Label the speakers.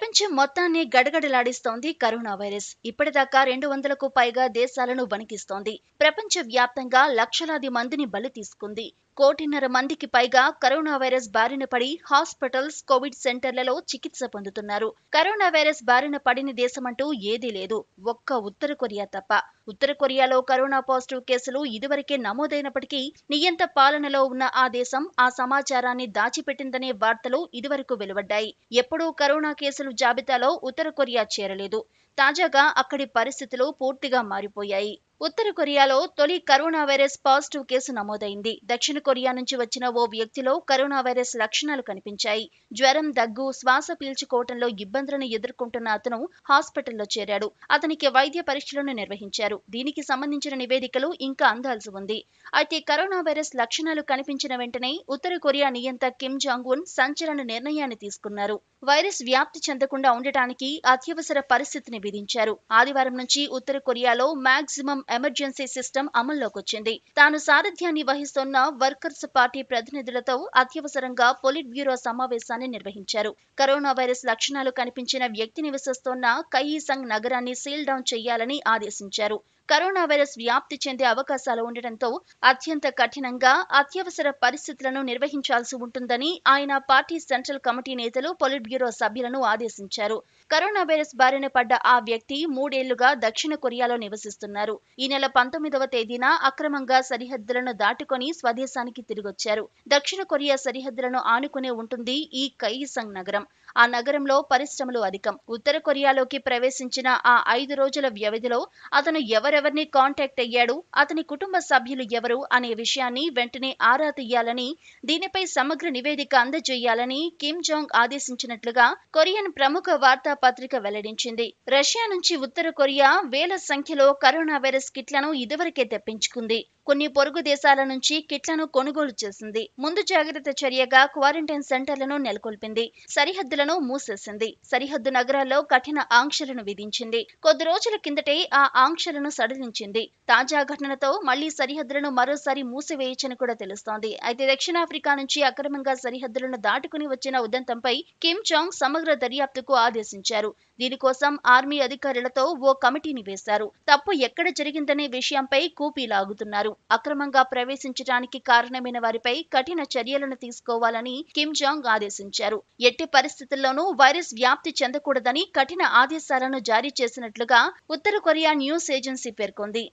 Speaker 1: happen ప్రపంచం మొత్తాన్ని గడగడలాడిస్తోంది corona virus ఇప్పటిదాకా రెండు వందలకు పైగా దేశాలను వణికిస్తోంది ప్రపంచ వ్యాప్తంగా లక్షలాది మందిని బలి తీసుకుంది కోటిన్నర మందికి పైగా కరోనా వైరస్ బారిన పడి హాస్పిటల్స్ కోవిడ్ సెంటర్లలో చికిత్స పొందుతున్నారు కరోనా వైరస్ బారిన పడిన దేశమంటూ ఏదీ లేదు ఒక్క ఉత్తర కొరియా తప్ప ఉత్తర కొరియాలో కరోనా పాజిటివ్ కేసులు ఇదివరకే నమోదైనప్పటికీ నియంత పాలనలో ఉన్న ఆ దేశం ఆ సమాచారాన్ని దాచిపెట్టిందనే వార్తలు ఇదివరకు వెలువడ్డాయి ఎప్పుడూ కరోనా కేసులు జాబితాలో ఉత్తర కొరియా చేరలేదు తాజాగా అక్కడి పరిస్థితులు పూర్తిగా మారిపోయాయి ఉత్తర కొరియాలో తొలి కరోనా వైరస్ పాజిటివ్ కేసు నమోదైంది దక్షిణ కొరియా నుంచి వచ్చిన ఓ వ్యక్తిలో కరోనా వైరస్ లక్షణాలు కనిపించాయి జ్వరం దగ్గు శ్వాస పీల్చుకోవటంలో ఇబ్బందులను ఎదుర్కొంటున్న అతను హాస్పిటల్లో చేరాడు అతనికి వైద్య పరీక్షలను నిర్వహించారు దీనికి సంబంధించిన నివేదికలు ఇంకా అందాల్సి ఉంది అయితే కరోనా వైరస్ లక్షణాలు కనిపించిన వెంటనే ఉత్తర కొరియా నియంత కిమ్ జాంగ్ సంచలన నిర్ణయాన్ని తీసుకున్నారు వైరస్ వ్యాప్తి చెందకుండా ఉండటానికి అత్యవసర పరిస్థితిని విధించారు ఆదివారం నుంచి ఉత్తర కొరియాలో మాక్సిమం ఎమర్జెన్సీ సిస్టమ్ అమల్లోకొచ్చింది తాను సారథ్యాన్ని వహిస్తున్న వర్కర్స్ పార్టీ ప్రతినిధులతో అత్యవసరంగా పొలిట్ బ్యూరో సమావేశాన్ని నిర్వహించారు కరోనా వైరస్ లక్షణాలు కనిపించిన వ్యక్తి నివసిస్తున్న కయీసంగ్ నగరాన్ని సీల్ డౌన్ చేయాలని ఆదేశించారు కరోనా వైరస్ వ్యాప్తి చెందే అవకాశాలు ఉండటంతో అత్యంత కఠినంగా అత్యవసర పరిస్థితులను నిర్వహించాల్సి ఉంటుందని ఆయన పార్టీ సెంట్రల్ కమిటీ నేతలు పొలిట్ బ్యూరో సభ్యులను ఆదేశించారు కరోనా వైరస్ బారిన పడ్డ ఆ వ్యక్తి మూడేళ్లుగా దక్షిణ కొరియాలో నివసిస్తున్నారు ఈ నెల పంతొమ్మిదవ తేదీన అక్రమంగా సరిహద్దులను దాటుకొని స్వదేశానికి తిరిగొచ్చారు దక్షిణ కొరియా సరిహద్దులను ఆనుకునే ఉంటుంది ఈ కైసంగ్ నగరం ఆ నగరంలో పరిశ్రమలు అధికం ఉత్తర కొరియాలోకి ప్రవేశించిన ఆ ఐదు రోజుల వ్యవధిలో అతను ఎవరు ఎవరెవరిని కాంటాక్ట్ అయ్యాడు అతని కుటుంబ సభ్యులు ఎవరు అనే విషయాన్ని వెంటనే ఆరా తీయాలని దీనిపై సమగ్ర నివేదిక అందజేయాలని కిమ్ జాంగ్ ఆదేశించినట్లుగా కొరియన్ ప్రముఖ వార్తాపత్రిక వెల్లడించింది రష్యా నుంచి ఉత్తర కొరియా వేల సంఖ్యలో కరోనా వైరస్ కిట్లను ఇదివరకే తెప్పించుకుంది కొన్ని పొరుగు దేశాల నుంచి కిట్లను కొనుగోలు చేసింది ముందు జాగ్రత్త చర్యగా క్వారంటైన్ సెంటర్లను నెలకొల్పింది సరిహద్దులను మూసేసింది సరిహద్దు నగరాల్లో కఠిన ఆంక్షలను విధించింది కొద్ది రోజుల కిందటే ఆ ఆంక్షలను సడలించింది తాజా ఘటనతో మళ్లీ సరిహద్దులను మరోసారి మూసివేయొచ్చని కూడా తెలుస్తోంది అయితే దక్షిణాఫ్రికా నుంచి అక్రమంగా సరిహద్దులను దాటుకుని వచ్చిన ఉదంతంపై కిమ్ జాంగ్ సమగ్ర దర్యాప్తుకు ఆదేశించారు దీనికోసం ఆర్మీ అధికారులతో ఓ కమిటీని వేశారు తప్పు ఎక్కడ జరిగిందనే విషయంపై కూపీ లాగుతున్నారు అక్రమంగా ప్రవేశించడానికి కారణమైన వారిపై కఠిన చర్యలను తీసుకోవాలని కిమ్ జాంగ్ ఆదేశించారు ఎట్టి పరిస్థితుల్లోనూ వైరస్ వ్యాప్తి చెందకూడదని కఠిన ఆదేశాలను జారీ చేసినట్లుగా ఉత్తర కొరియా న్యూస్ ఏజెన్సీ పేర్కొంది